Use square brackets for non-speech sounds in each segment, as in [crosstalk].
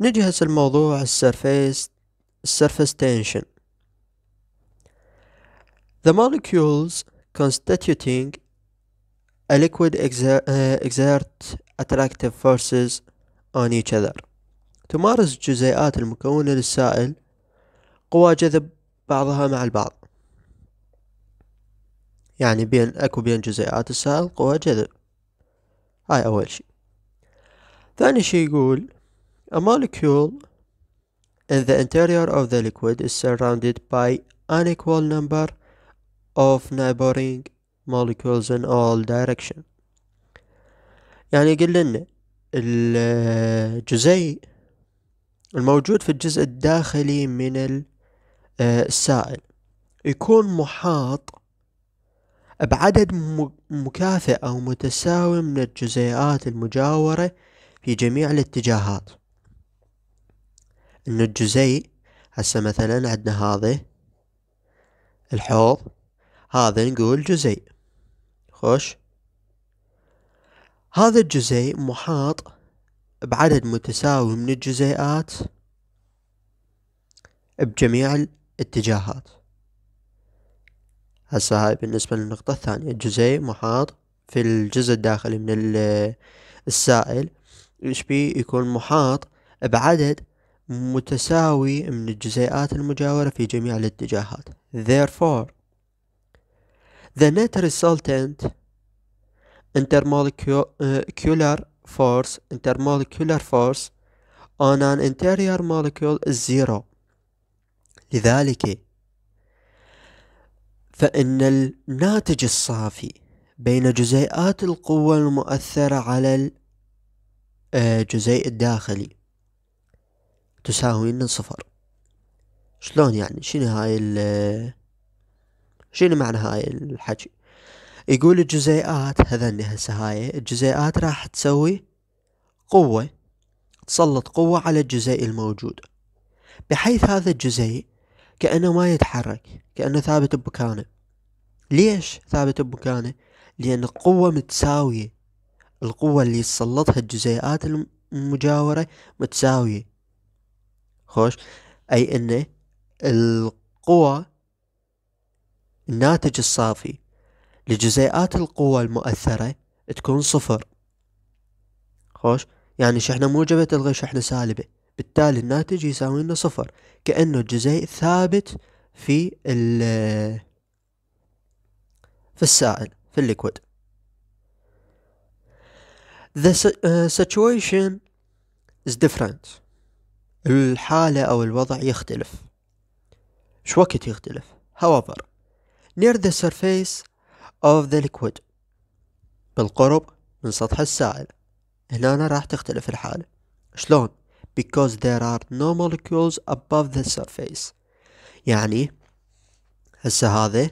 نجي هسه الموضوع السرفيس السرفيس تنشن The molecules constituting a liquid uh, exert attractive forces on each other تمارس الجزيئات المكونة للسائل قوى جذب بعضها مع البعض يعني بين أكو بين جزيئات السائل قوى جذب هاي أول شي ثاني شي يقول A molecule in the interior of the liquid is surrounded by an equal number of neighboring molecules in all direction يعني يقول لنا الجزيء الموجود في الجزء الداخلي من آه، السائل يكون محاط بعدد مكافئ أو متساوي من الجزيئات المجاورة في جميع الاتجاهات انه الجزيء هسه مثلا عندنا هذا الحوض هذا نقول جزيء خوش هذا الجزيء محاط بعدد متساوي من الجزيئات بجميع الاتجاهات هسه هاي بالنسبة للنقطة الثانية الجزيء محاط في الجزء الداخلي من السائل بي يكون محاط بعدد متساوي من الجزيئات المجاورة في جميع الاتجاهات therefore the net resultant intermolecular uh, force intermolecular force on an interior molecule is zero لذلك فإن الناتج الصافي بين جزيئات القوة المؤثرة على الجزيء آه، الداخلي تساوي ان صفر شلون يعني شنو هاي ال شنو معنى هاي الحكي يقول الجزيئات هذني هسه هاي الجزيئات راح تسوي قوة تسلط قوة على الجزيء الموجود بحيث هذا الجزيء كأنه ما يتحرك كأنه ثابت بمكانه ليش ثابت بمكانه لأن القوة متساوية القوة اللي تسلطها الجزيئات المجاورة متساوية خوش أي أن القوى الناتج الصافي لجزيئات القوى المؤثرة تكون صفر خوش يعني شحنة موجبة تلغي شحنة سالبة بالتالي الناتج يساوي لنا صفر كأنه الجزيء ثابت في ال في السائل في الليكويد The آه، situation is different الحالة أو الوضع يختلف شو وقت يختلف however near the surface of the liquid بالقرب من سطح السائل هنا راح تختلف الحالة شلون because there are no molecules above the surface يعني هسه هذا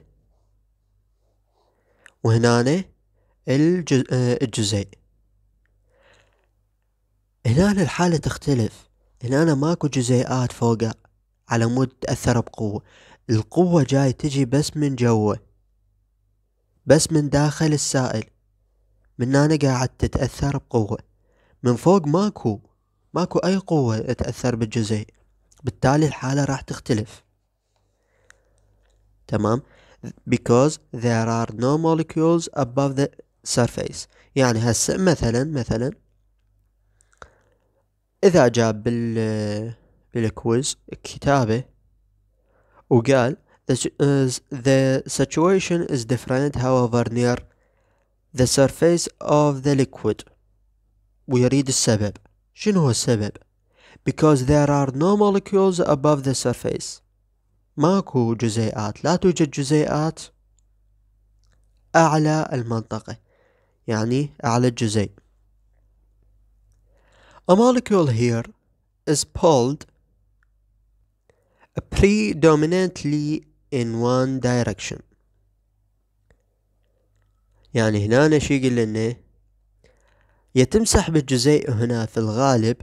وهنا الجزء آه، الجزيء هنا الحالة تختلف هنا ماكو جزيئات فوقه على مود تأثر بقوة القوة جاي تجي بس من جوه بس من داخل السائل من أنا قاعد تتأثر بقوة من فوق ماكو ماكو أي قوة تأثر بالجزيء بالتالي الحالة راح تختلف تمام because there are no molecules above the surface يعني هسه مثلا مثلا اذا جاب بال بالكويز كتابه وقال the situation is different however near the surface of the liquid ويريد السبب شنو هو السبب because there are no molecules above the surface ماكو جزيئات لا توجد جزيئات أعلى المنطقة يعني أعلى الجزيء A molecule here is pulled predominantly in one direction يعني هنا شي يقول لنا يتم سحب الجزيء هنا في الغالب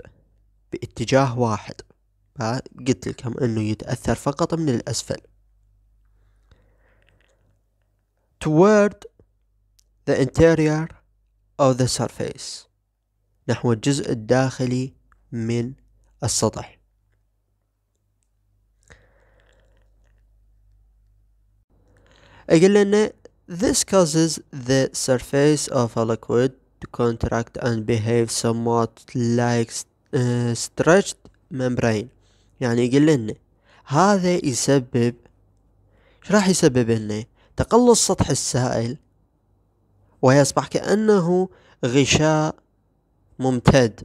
باتجاه واحد قلت لكم انه يتأثر فقط من الاسفل toward the interior of the surface نحو الجزء الداخلي من السطح أقول لنا This causes the surface of a liquid to contract and behave somewhat like uh, stretched membrane يعني يقول لنا هذا يسبب ايش راح يسبب لنا تقلص سطح السائل ويصبح كأنه غشاء ممتد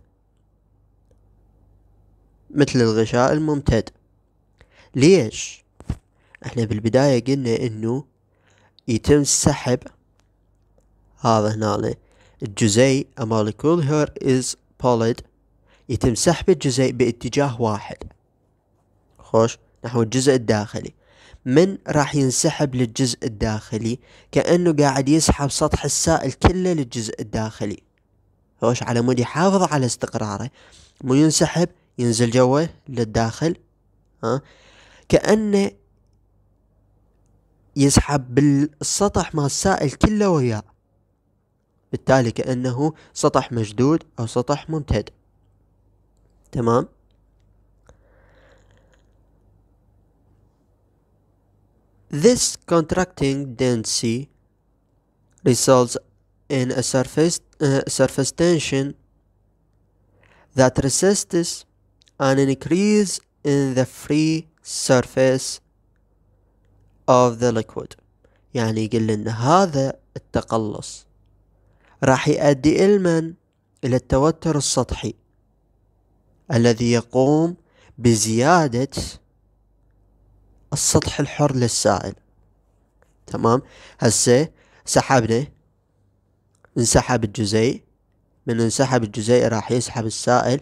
مثل الغشاء الممتد ليش احنا بالبداية قلنا انه يتم سحب هذا هنا الجزيء a molecule here is solid يتم سحب الجزيء باتجاه واحد خوش نحو الجزء الداخلي من راح ينسحب للجزء الداخلي كأنه قاعد يسحب سطح السائل كله للجزء الداخلي هوش على مود يحافظ على استقراره مو ينسحب ينزل جوه للداخل ها كأنه يسحب بالسطح مال السائل كله وياه بالتالي كأنه سطح مشدود أو سطح ممتد تمام This contracting density results in a surface Uh, surface tension that resists an increase in the free surface of the liquid يعني يقول لنا هذا التقلص راح يؤدي المن إلى التوتر السطحي الذي يقوم بزيادة السطح الحر للسائل تمام هسه سحبنا انسحب الجزيء من انسحب الجزيء راح يسحب السائل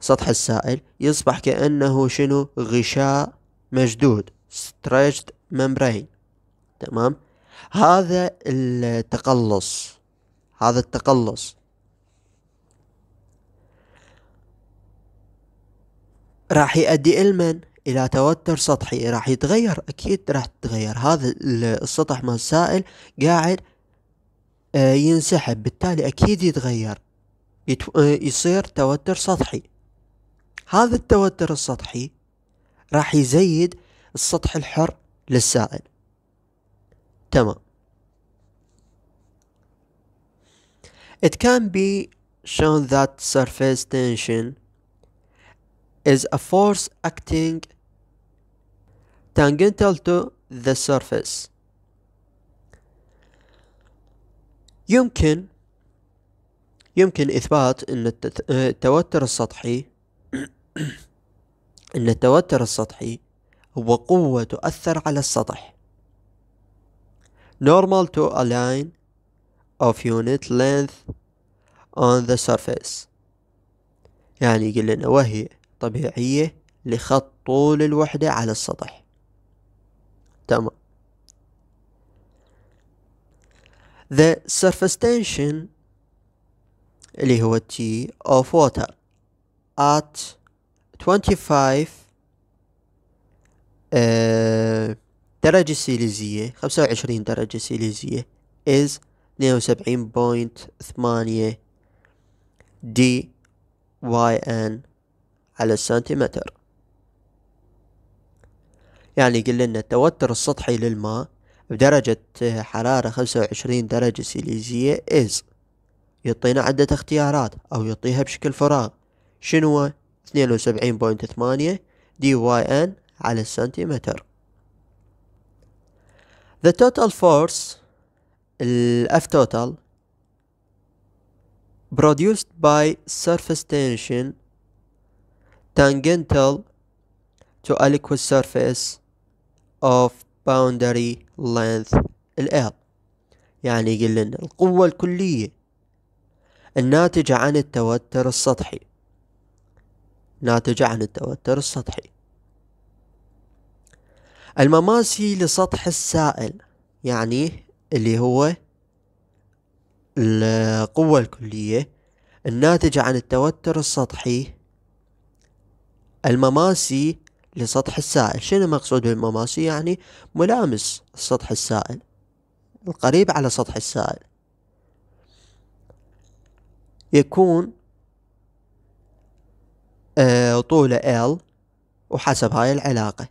سطح السائل يصبح كأنه شنو غشاء مشدود stretched membrane تمام هذا التقلص هذا التقلص راح يؤدي المن الى توتر سطحي راح يتغير اكيد راح تتغير هذا السطح مال السائل قاعد آه، ينسحب بالتالي أكيد يتغير آه، يصير توتر سطحي هذا التوتر السطحي راح يزيد السطح الحر للسائل تمام It can be shown that surface tension is a force acting tangential to the surface يمكن يمكن إثبات أن التوتر السطحي [coughs] أن التوتر السطحي هو قوة تؤثر على السطح normal to a line of unit length on the surface يعني يقول لنا وهي طبيعية لخط طول الوحدة على السطح تمام the surface tension اللي هو T of water at 25 uh, آه، درجة سيليزية 25 درجة سيليزية is 72.8 dyn على السنتيمتر يعني قلنا التوتر السطحي للماء بدرجة حرارة خمسة وعشرين درجة سيليزية إز يعطينا عدة اختيارات أو يعطيها بشكل فراغ شنو اثنين وسبعين بوينت ثمانية دي واي ان على السنتيمتر The total force ال F total produced by surface tension tangential to aliquot surface of boundary length ال يعني يقول لنا القوة الكلية الناتجة عن التوتر السطحي ناتجة عن التوتر السطحي المماسي لسطح السائل يعني اللي هو القوة الكلية الناتجة عن التوتر السطحي المماسي لسطح السائل شنو مقصود بالمماسي يعني ملامس السطح السائل القريب على سطح السائل يكون آه، طوله L وحسب هاي العلاقة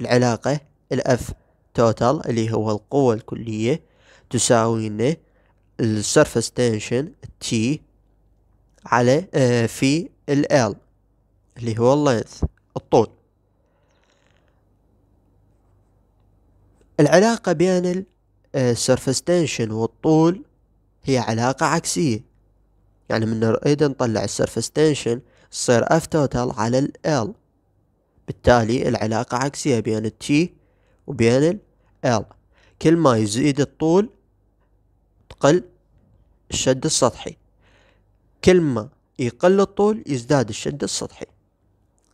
العلاقة الاف توتال اللي هو القوة الكلية تساوي السرفس تنشن تي على آه، في ال L اللي هو اللينث الطول العلاقة بين السرفس تنشن آه، والطول هي علاقة عكسية يعني من نريد نطلع السرفس تنشن تصير اف توتال على ال L بالتالي العلاقة عكسية بين T وبين ال L كل ما يزيد الطول تقل الشد السطحي كل ما يقل الطول يزداد الشد السطحي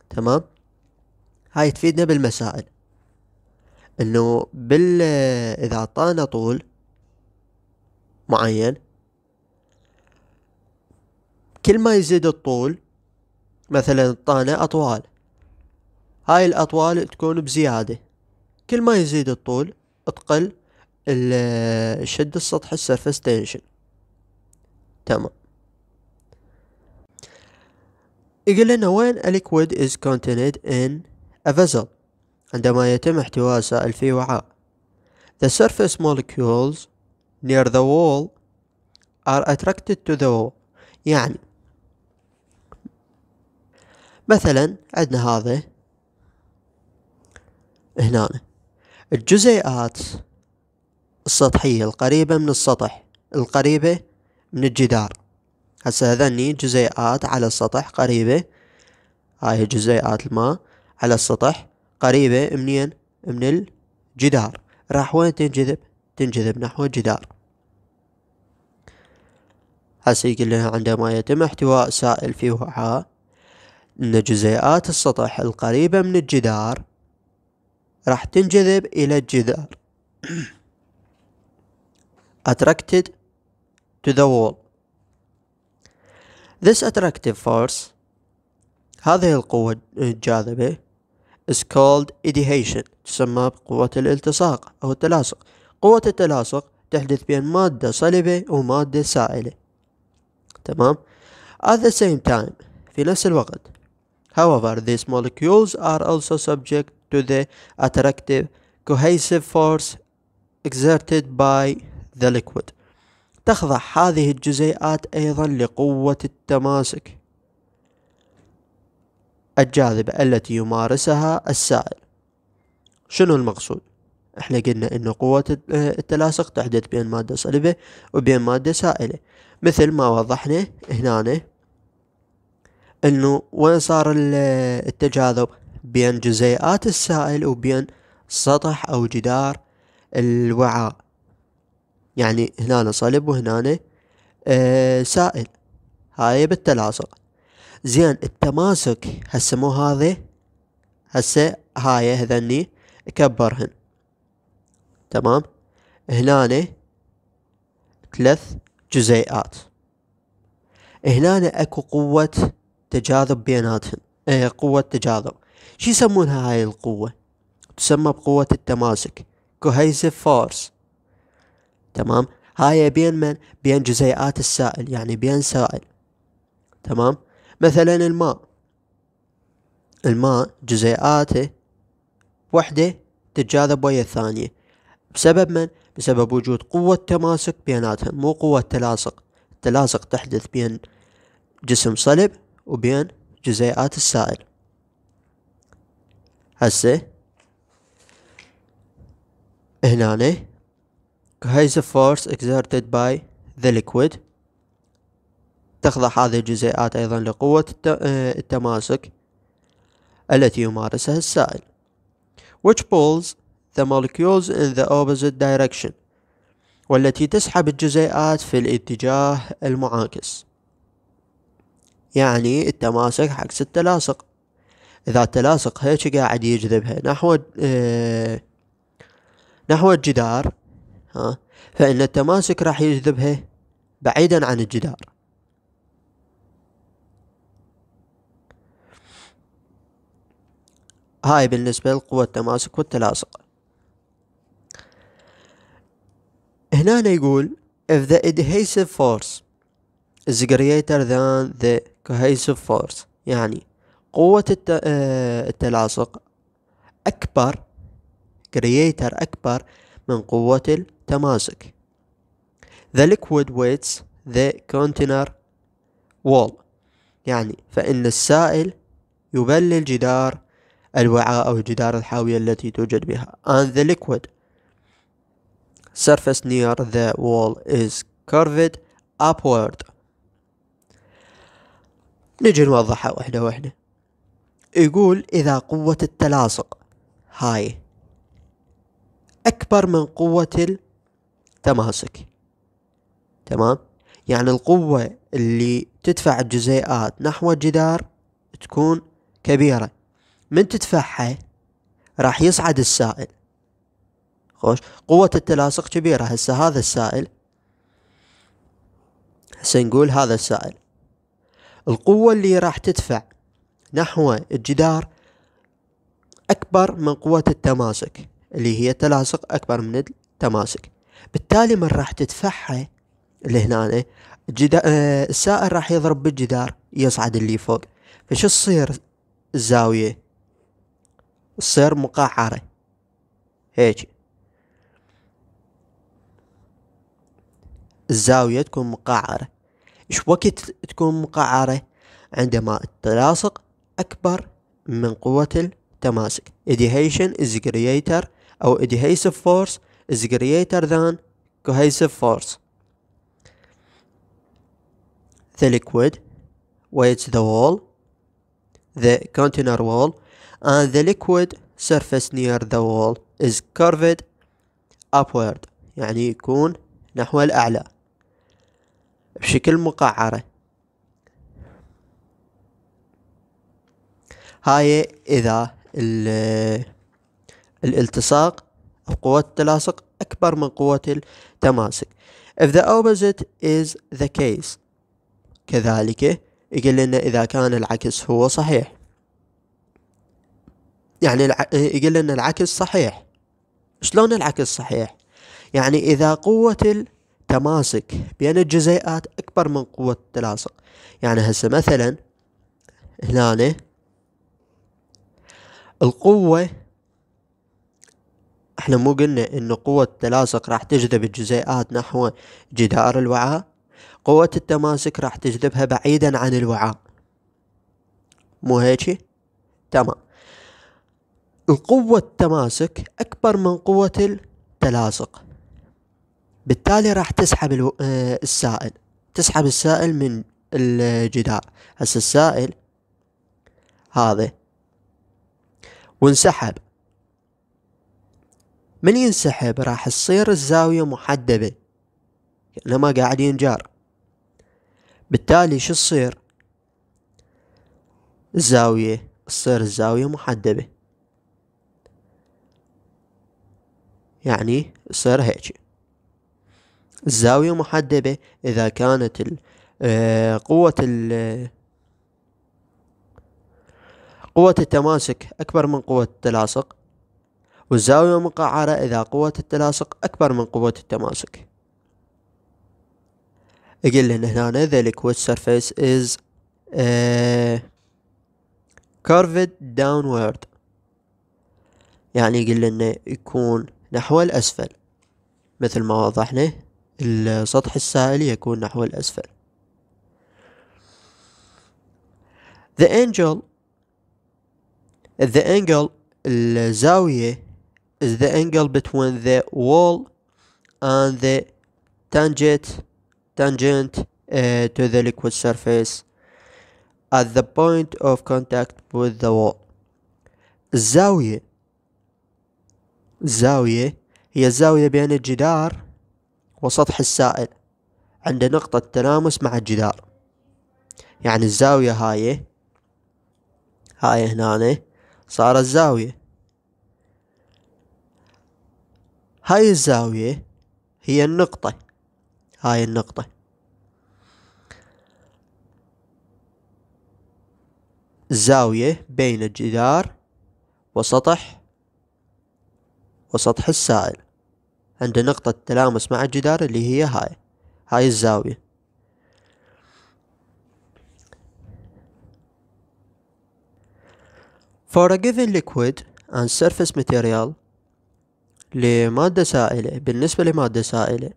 تمام هاي تفيدنا بالمسائل انه بال اذا اعطانا طول معين كل ما يزيد الطول مثلا اعطانا اطوال هاي الاطوال تكون بزيادة كل ما يزيد الطول تقل الشد السطح السرفس تنشن تمام يقول لنا وين a liquid is contained in a vessel عندما يتم احتواء سائل في وعاء The surface molecules near the wall are attracted to the wall يعني مثلا عندنا هذا هنا الجزيئات السطحية القريبة من السطح القريبة من الجدار هسه هذني جزيئات على السطح قريبة هاي جزيئات الماء على السطح قريبة منين من الجدار راح وين تنجذب تنجذب نحو الجدار هسه يقول لنا عندما يتم احتواء سائل في وعاء أن جزيئات السطح القريبة من الجدار راح تنجذب إلى الجدار [clears throat] attracted to the wall This attractive force هذه القوة الجاذبة is called adhesion تسمى بقوة الالتصاق أو التلاصق قوة التلاصق تحدث بين مادة صلبة ومادة سائلة تمام at the same time في نفس الوقت however these molecules are also subject to the attractive cohesive force exerted by the liquid تخضع هذه الجزيئات أيضا لقوة التماسك الجاذبة التي يمارسها السائل شنو المقصود؟ احنا قلنا ان قوة آه، التلاصق تحدث بين مادة صلبة وبين مادة سائلة مثل ما وضحنا هنا انه وين صار آه، التجاذب بين جزيئات السائل وبين سطح او جدار الوعاء يعني هنا صلب وهنا آه، سائل هاي بالتلاصق زين التماسك هسه مو هذا هسه هاي هذني كبرهن تمام هنا ثلاث جزيئات هنا اكو قوة تجاذب بيناتهم اي قوة تجاذب شو يسمونها هاي القوة تسمى بقوة التماسك كوهيزيف فورس تمام هاي بين من بين جزيئات السائل يعني بين سائل تمام مثلا الماء الماء جزيئاته وحدة تتجاذب ويا الثانية بسبب من؟ بسبب وجود قوة تماسك بيناتهم مو قوة تلاصق التلاصق تحدث بين جسم صلب وبين جزيئات السائل هسه هنا هاي فورس exerted by the liquid تخضع هذه الجزيئات أيضا لقوة آه، التماسك التي يمارسها السائل which pulls the molecules in the opposite direction والتي تسحب الجزيئات في الاتجاه المعاكس يعني التماسك عكس التلاصق إذا التلاصق هيك قاعد يجذبها نحو آه، نحو الجدار ها فإن التماسك راح يجذبها بعيدا عن الجدار هاي بالنسبة لقوة التماسك والتلاصق هنا يقول if the adhesive force is greater than the cohesive force يعني قوة آه، التلاصق أكبر greater أكبر من قوة التماسك the liquid weights the container wall يعني فإن السائل يبلل جدار الوعاء أو جدار الحاوية التي توجد بها and the liquid surface near the wall is curved upward نجي نوضحها واحدة واحدة يقول إذا قوة التلاصق هاي أكبر من قوة التماسك تمام يعني القوة اللي تدفع الجزيئات نحو الجدار تكون كبيرة من تدفعها راح يصعد السائل خوش قوة التلاصق كبيرة هسه هذا السائل هسه نقول هذا السائل القوة اللي راح تدفع نحو الجدار أكبر من قوة التماسك اللي هي التلاصق أكبر من التماسك بالتالي من راح تدفعها لهنا آه، السائل راح يضرب بالجدار يصعد اللي فوق فشو تصير الزاوية تصير مقعرة هيجي الزاوية تكون مقعرة إيش وقت تكون مقعرة عندما التلاصق أكبر من قوة التماسك adhesion is greater أو adhesive force is greater than cohesive force the liquid weights the wall the container wall and the liquid surface near the wall is curved upward يعني يكون نحو الأعلى بشكل مقعرة هاي إذا الالتصاق أو قوة التلاصق أكبر من قوة التماسك if the opposite is the case كذلك يقول لنا إذا كان العكس هو صحيح يعني الع... يقول لنا العكس صحيح شلون العكس صحيح يعني إذا قوة التماسك بين الجزيئات أكبر من قوة التلاصق يعني هسه مثلا هنا القوة احنا مو قلنا ان قوة التلاصق راح تجذب الجزيئات نحو جدار الوعاء قوة التماسك راح تجذبها بعيدا عن الوعاء مو هيجي تمام قوة التماسك أكبر من قوة التلاصق بالتالي راح تسحب الو... آه، السائل تسحب السائل من الجدار هسه السائل هذا وانسحب من ينسحب راح تصير الزاوية محدبة لما قاعد ينجار بالتالي شو تصير الزاوية تصير الزاوية محدبة يعني يصير هيجي الزاوية محدبة إذا كانت آه، قوة قوة التماسك أكبر من قوة التلاصق والزاوية مقعرة إذا قوة التلاصق أكبر من قوة التماسك أقول لنا هنا ذلك surface is آه، curved downward يعني يقول لنا يكون نحو الأسفل مثل ما وضحنا السطح السائل يكون نحو الأسفل the angle the angle الزاوية is the angle between the wall and the tangent tangent uh, to the liquid surface at the point of contact with the wall الزاوية زاوية هي الزاوية بين الجدار وسطح السائل عند نقطة تلامس مع الجدار يعني الزاوية هاي هاي هنا صارت زاوية هاي الزاوية هي النقطة هاي النقطة الزاوية بين الجدار وسطح وسطح السائل عند نقطة تلامس مع الجدار اللي هي هاي هاي الزاوية For a given liquid and surface material لمادة سائلة بالنسبة لمادة سائلة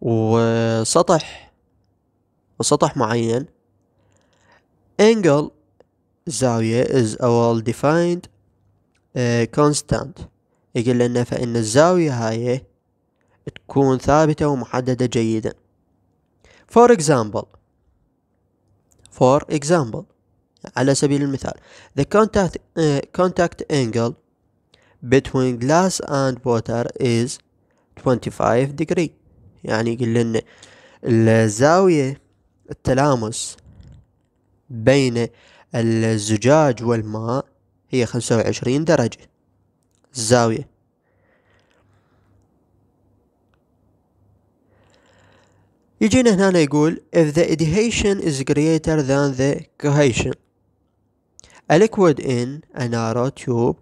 وسطح وسطح معين angle زاوية is all defined uh, constant يقول لنا فإن الزاوية هاي تكون ثابتة ومحددة جيدا for example for example على سبيل المثال the contact, uh, contact angle between glass and water is 25 degree يعني يقول لنا الزاوية التلامس بين الزجاج والماء هي 25 درجة الزاوية يجينا هنا يقول if the adhesion is greater than the cohesion a liquid in a narrow tube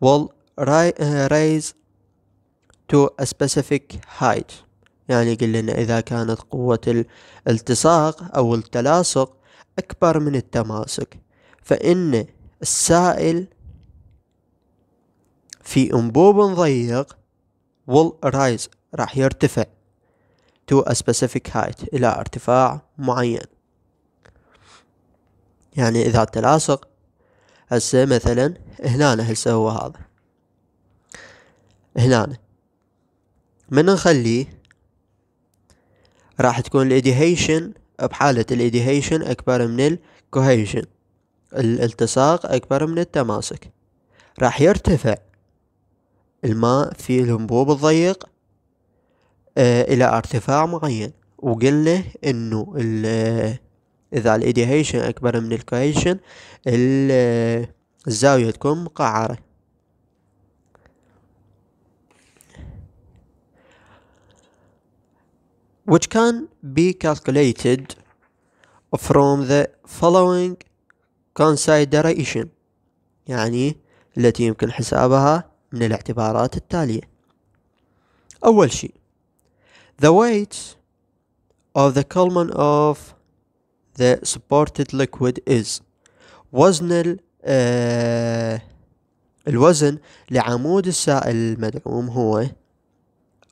will rise to a specific height يعني يقول لنا إذا كانت قوة الالتصاق أو التلاصق أكبر من التماسك فإن السائل في أنبوب ضيق will rise راح يرتفع to a specific height إلى ارتفاع معين يعني إذا تلاصق هسه مثلا هنا هسه هو هذا هنا من نخليه راح تكون الاديهيشن بحالة الاديهيشن أكبر من الكوهيشن الالتصاق أكبر من التماسك راح يرتفع الماء في الانبوب الضيق آه، الى ارتفاع معين وقلنا انه آه، اذا الايديهيشن اكبر من الكريشن آه، الزاوية تكون مقعرة which can be calculated from the following consideration يعني التي يمكن حسابها من الاعتبارات التالية أول شيء the weight of the column of the supported liquid is وزن ال آه الوزن لعمود السائل المدعوم هو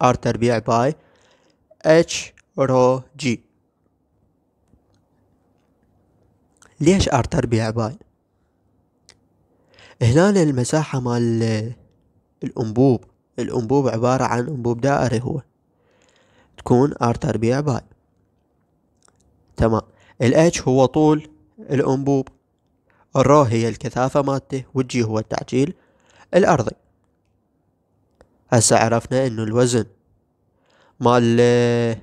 R تربيع باي H رو G ليش R تربيع باي؟ هنا المساحة مال الأنبوب الأنبوب عبارة عن أنبوب دائري هو تكون ار تربيع باي تمام الاتش هو طول الأنبوب الرو هي الكثافة مالته والجي هو التعجيل الأرضي هسا عرفنا انه الوزن مال آه،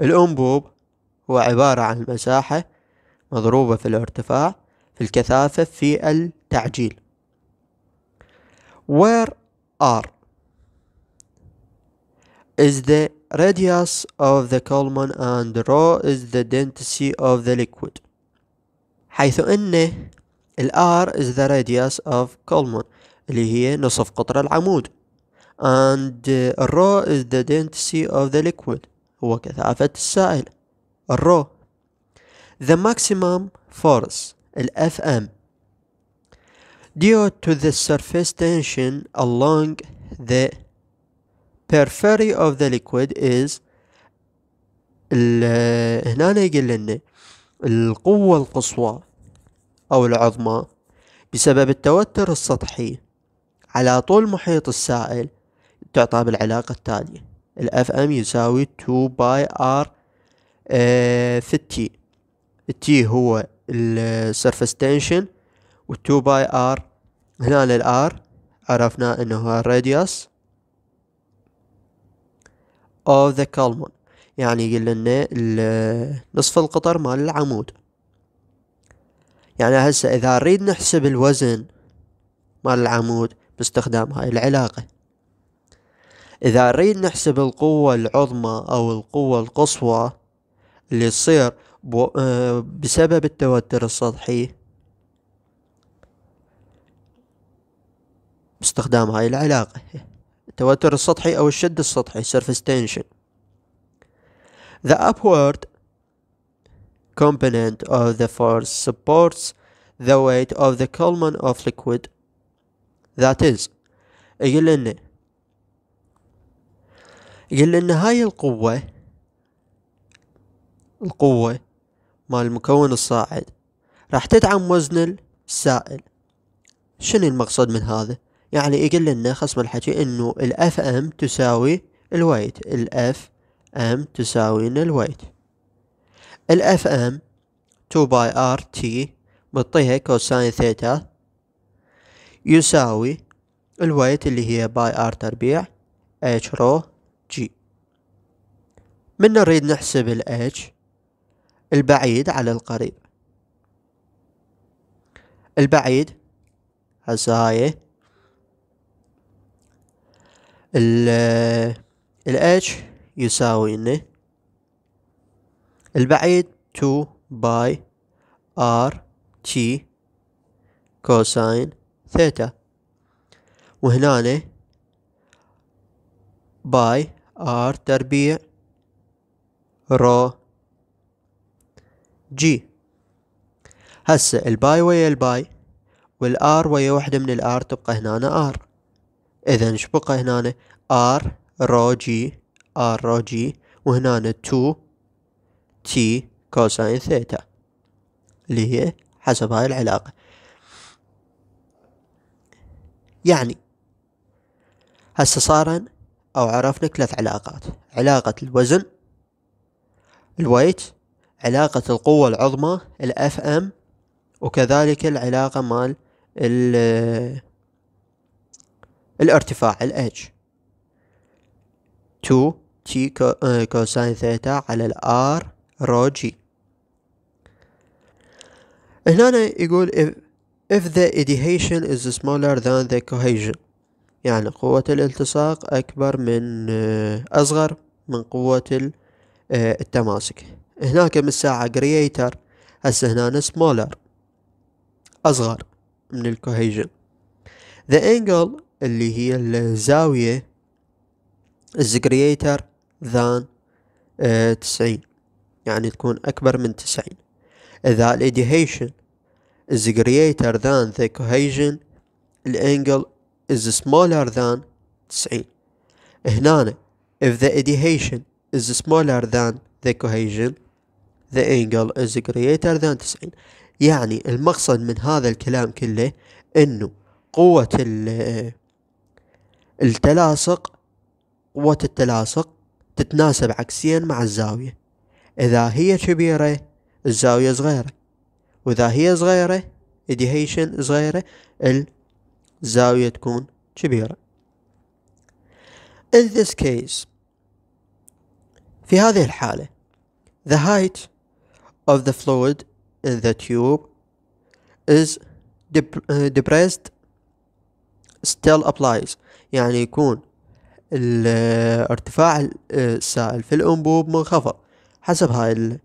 الأنبوب هو عبارة عن المساحة مضروبة في الارتفاع في الكثافة في التعجيل Where r is the radius of the column and rho is the density of the liquid حيث أن ال r is the radius of column اللي هي نصف قطر العمود and rho is the density of the liquid هو كثافة السائل الرو the maximum force ال FM due to the surface tension along the periphery of the liquid is هنا يقول لنا القوة القصوى أو العظمى بسبب التوتر السطحي على طول محيط السائل تعطى بالعلاقة التالية الاف ام يساوي 2 باي ار في التي التي هو السرفس تنشن و 2 باي ار هنا للار عرفنا انه هو الراديوس of the column يعني يقول لنا نصف القطر مال العمود يعني هسه اذا نريد نحسب الوزن مال العمود باستخدام هاي العلاقة اذا نريد نحسب القوة العظمى او القوة القصوى اللي تصير آه، بسبب التوتر السطحي باستخدام هاي العلاقة التوتر السطحي أو الشد السطحي surface tension The upward component of the force supports the weight of the column of liquid that is يقول لنا يقول لنا هاي القوة القوة مال المكون الصاعد راح تدعم وزن السائل شنو المقصود من هذا يعني يقول لنا خصم الحكي انه الاف ام تساوي الويت الاف ام تساوي الويت الاف ام 2 باي ار تي بطيها كوساين ثيتا يساوي الويت اللي هي باي ار تربيع اتش رو جي من نريد نحسب الاتش البعيد على القريب البعيد هسه هاي ال h يساوي ن البعيد 2 باي ار تي كوساين ثيتا وهنا باي ار تربيع رو جي هسه الباي ويا الباي والار ويا وحدة من الار تبقى هنا ار اذا ايش بقى هنا ار رو جي ار رو جي وهنا 2 تي كوساين ثيتا اللي هي حسب هاي العلاقة يعني هسه صارن أو عرفنا ثلاث علاقات علاقة الوزن الويت علاقة القوة العظمى الاف ام وكذلك العلاقة مال الارتفاع ال h 2 تي كوساين ثيتا على ال r رو جي هنا يقول if, if the adhesion is smaller than the cohesion يعني قوة الالتصاق أكبر من آه، أصغر من قوة آه، التماسك هناك من الساعة greater هسه هنا smaller أصغر من الكوهيجن the angle اللي هي الزاوية is greater than تسعين يعني تكون أكبر من تسعين إذا ال elevation is greater than the cohesion ال angle is smaller than تسعين هنا if the elevation is smaller than the cohesion the angle is greater than 90 يعني المقصد من هذا الكلام كله انه قوة ال التلاصق قوة التلاصق تتناسب عكسيا مع الزاوية إذا هي كبيرة الزاوية صغيرة وإذا هي صغيرة إديهيشن صغيرة الزاوية تكون كبيرة In this case في هذه الحالة the height of the fluid in the tube is depressed still applies يعني يكون ارتفاع السائل في الأنبوب منخفض حسب هاي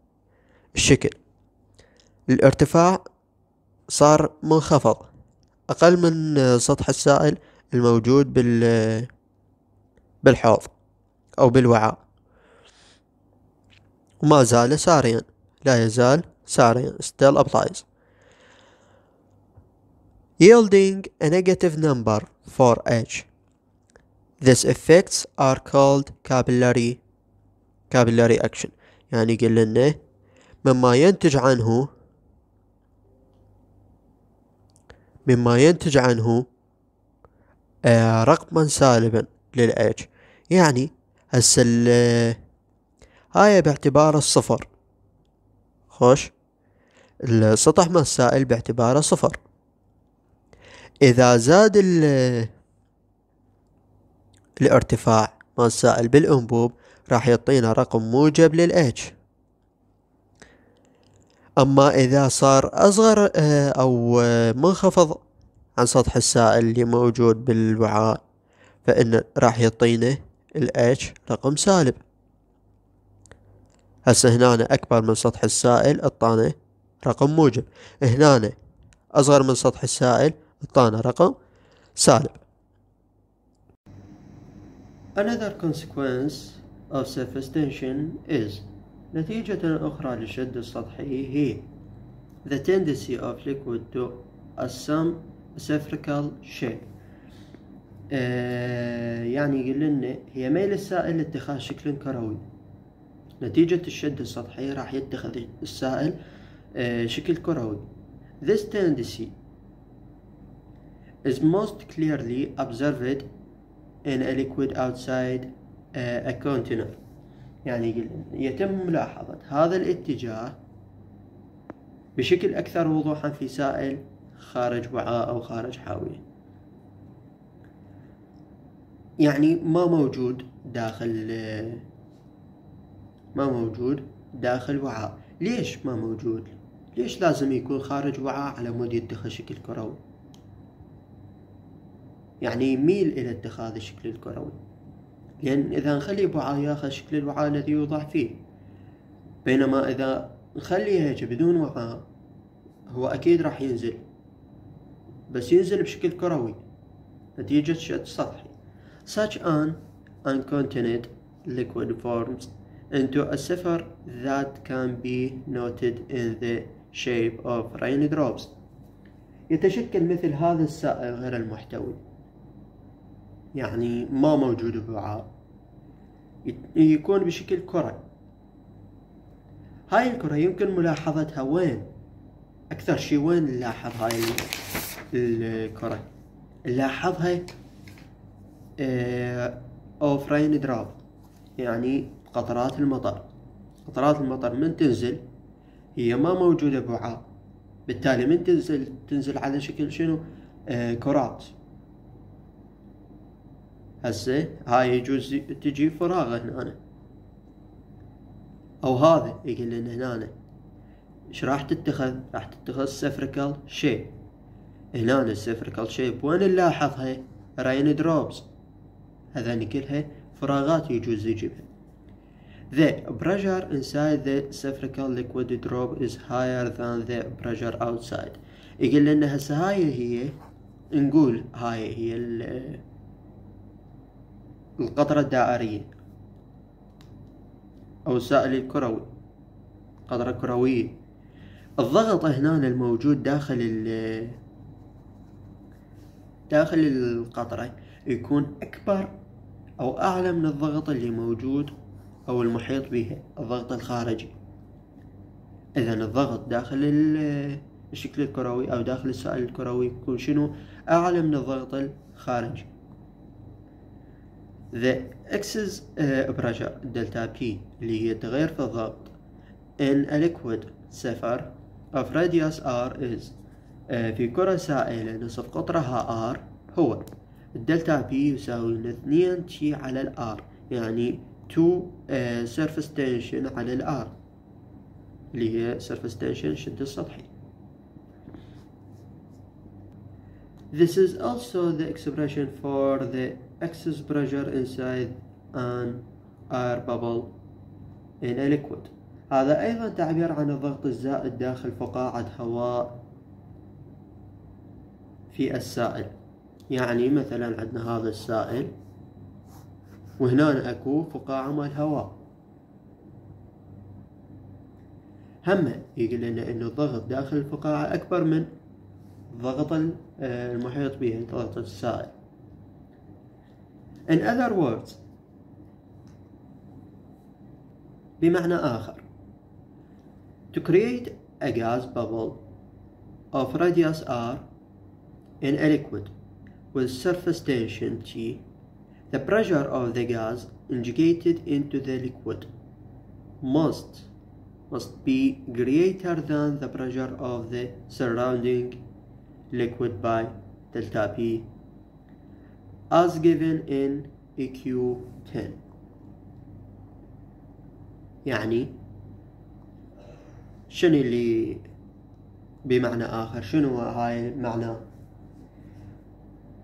الشكل الارتفاع صار منخفض أقل من سطح السائل الموجود بال بالحوض أو بالوعاء وما زال ساريا لا يزال ساريا still applies yielding a negative number for h These effects are called capillary capillary action يعني يقول مما ينتج عنه مما ينتج عنه آه، رقما سالبا للاج يعني هسه آه، هاي باعتباره الصفر خوش السطح مال السائل باعتباره صفر إذا زاد ال الارتفاع مال السائل بالأنبوب راح يعطينا رقم موجب للاتش أما إذا صار أصغر آه، أو آه، منخفض عن سطح السائل اللي موجود بالوعاء فإن راح يعطينا الاتش رقم سالب هسه هنا أكبر من سطح السائل أعطانا رقم موجب هنا أصغر من سطح السائل أعطانا رقم سالب Another consequence of surface tension is نتيجة أخرى للشد السطحي هي the tendency of liquid to assume spherical shape يعني يقول لنا هي ميل السائل لاتخاذ شكل كروي نتيجة الشد السطحي راح يتخذ السائل شكل كروي This tendency is most clearly observed in a liquid outside uh, a container يعني يتم ملاحظة هذا الاتجاه بشكل أكثر وضوحا في سائل خارج وعاء أو خارج حاوية يعني ما موجود داخل ما موجود داخل وعاء ليش ما موجود ليش لازم يكون خارج وعاء على مود يدخل شكل كروي يعني يميل إلى اتخاذ الشكل الكروي لأن إذا نخلي الوعاء ياخذ شكل الوعاء الذي يوضع فيه بينما إذا نخليه هيك بدون وعاء هو أكيد راح ينزل بس ينزل بشكل كروي نتيجة شد سطحي such an uncontained liquid forms into a cipher that can be noted in the shape of raindrops يتشكل مثل هذا السائل غير المحتوي يعني ما موجودة بوعاء يكون بشكل كرة هاي الكرة يمكن ملاحظتها وين أكثر شي وين نلاحظ هاي الكرة نلاحظها آه، أوف رين دراب يعني قطرات المطر قطرات المطر من تنزل هي ما موجودة بوعاء بالتالي من تنزل تنزل على شكل شنو آه كرات هسه هاي يجوز تجي فراغه هنا او هذا يقول لنا هنا ايش راح تتخذ راح تتخذ سفركل شي هنا السفركل شي وين نلاحظها راين دروبس هذان كلها فراغات يجوز يجيبها The pressure inside the spherical liquid drop is higher than the pressure outside يقول لنا هسه هاي هي نقول هاي هي القطرة الدائرية أو السائل الكروي قطرة كروية الضغط هنا الموجود داخل ال داخل القطرة يكون أكبر أو أعلى من الضغط اللي موجود أو المحيط بها الضغط الخارجي إذا الضغط داخل الشكل الكروي أو داخل السائل الكروي يكون شنو أعلى من الضغط الخارجي the excess uh, pressure delta P اللي هي التغير في الضغط in a liquid صفر of radius R is uh, في كرة سائلة نصف قطرها R هو الدلتا بي يساوي اثنين تي على الار يعني 2 سيرفس تنشن على الار اللي هي سيرفس تنشن شد السطحي This is also the expression for the excess pressure inside an air bubble in a liquid هذا أيضا تعبير عن الضغط الزائد داخل فقاعة هواء في السائل يعني مثلا عندنا هذا السائل وهنا اكو فقاعة مال هواء هم يقول لنا أن الضغط داخل الفقاعة اكبر من ضغط المحيط به ضغط السائل In other words بمعنى آخر To create a gas bubble of radius r in a liquid with surface tension T, the pressure of the gas injected into the liquid must must be greater than the pressure of the surrounding liquid by delta P as given in EQ10 يعني شنو اللي بمعنى آخر شنو هاي المعنى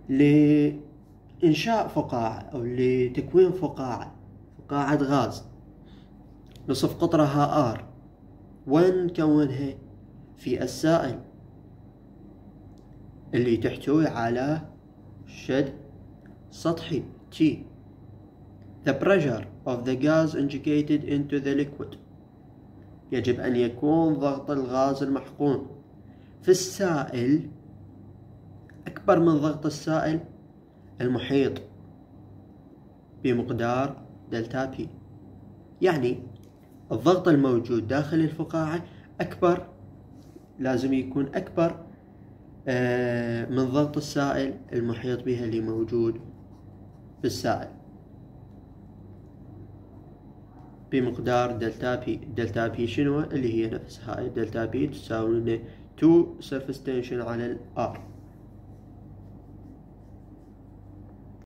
لإنشاء فقاعة أو لتكوين فقاعة فقاعة غاز نصف قطرها R وين نكونها في السائل اللي تحتوي على شد سطحي T The pressure of the gas injected into the liquid يجب أن يكون ضغط الغاز المحقون في السائل أكبر من ضغط السائل المحيط بمقدار دلتا بي يعني الضغط الموجود داخل الفقاعة أكبر لازم يكون أكبر آه، من ضغط السائل المحيط بها اللي موجود بالسائل بمقدار دلتا بي دلتا بي شنو اللي هي نفس هاي دلتا بي تساوي 2 surface تنشن على الار